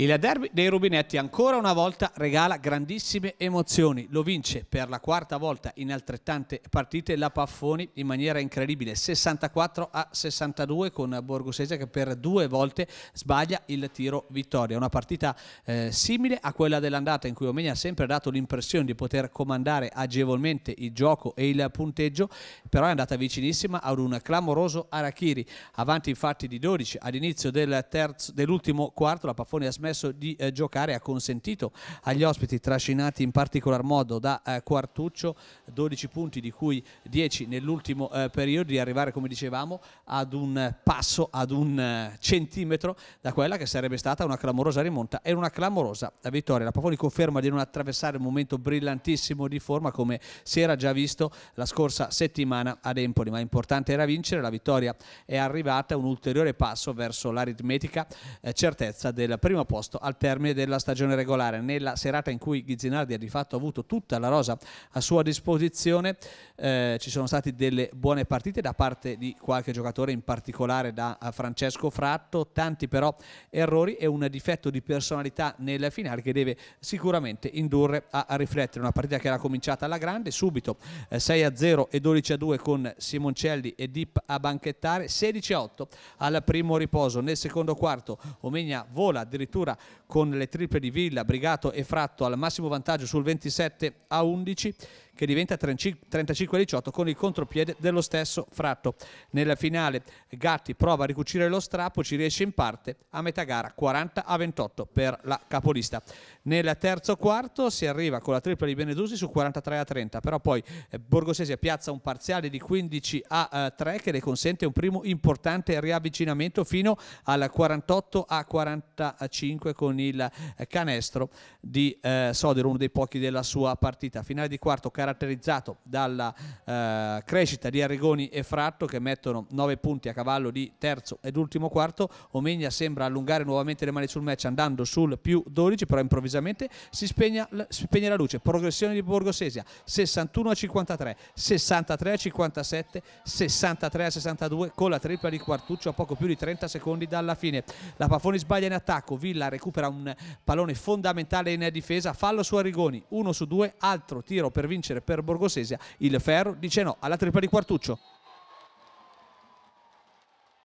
Il derby dei Rubinetti ancora una volta regala grandissime emozioni. Lo vince per la quarta volta in altrettante partite la Paffoni in maniera incredibile, 64 a 62 con Borgosese che per due volte sbaglia il tiro vittoria. Una partita eh, simile a quella dell'andata in cui Omegna ha sempre dato l'impressione di poter comandare agevolmente il gioco e il punteggio, però è andata vicinissima ad un clamoroso Arachiri. Avanti infatti di 12 all'inizio dell'ultimo dell quarto la Paffoni ha smesso permesso di eh, giocare ha consentito agli ospiti trascinati in particolar modo da eh, Quartuccio 12 punti di cui 10 nell'ultimo eh, periodo di arrivare come dicevamo ad un passo ad un eh, centimetro da quella che sarebbe stata una clamorosa rimonta e una clamorosa vittoria la Pavoni conferma di non attraversare un momento brillantissimo di forma come si era già visto la scorsa settimana ad Empoli ma importante era vincere la vittoria è arrivata un ulteriore passo verso l'aritmetica eh, certezza del primo posto al termine della stagione regolare. Nella serata in cui Ghizinardi ha di fatto avuto tutta la rosa a sua disposizione eh, ci sono state delle buone partite da parte di qualche giocatore, in particolare da eh, Francesco Fratto, tanti però errori e un difetto di personalità nel finale che deve sicuramente indurre a, riflettere. Una partita che era cominciata alla grande, subito eh, 6-0 e 12-2 con Simoncelli e Dip a banchettare, 16-8 al primo riposo. Nel secondo quarto Omegna vola addirittura addirittura con le triple di Villa, Brigato e Fratto al massimo vantaggio sul 27 a 11 che diventa 35-18 con il contropiede dello stesso Fratto. Nella finale Gatti prova a ricucire lo strappo, ci riesce in parte a metà gara 40-28 per la capolista. Nel terzo quarto si arriva con la tripla di Benedusi su 43-30, però poi eh, Borgosesi piazza un parziale di 15-3 eh, che le consente un primo importante riavvicinamento fino al 48-45 con il canestro di eh, Sodero, uno dei pochi della sua partita. Finale di quarto, Carabina caratterizzato dalla eh, crescita di Arrigoni e Fratto che mettono 9 punti a cavallo di terzo ed ultimo quarto. Omegna sembra allungare nuovamente le mani sul match andando sul più 12, però improvvisamente si spegne, spegne la luce. Progressione di Borgosesia 61 a 53, 63 a 57, 63 a 62 con la tripla di Quartuccio a poco più di 30 secondi dalla fine. La Pafoni sbaglia in attacco, Villa recupera un pallone fondamentale in difesa, fallo su Arrigoni, 1 su 2, altro tiro per vincere vincere per Borgosesia, il Ferro dice no alla tripla di Quartuccio.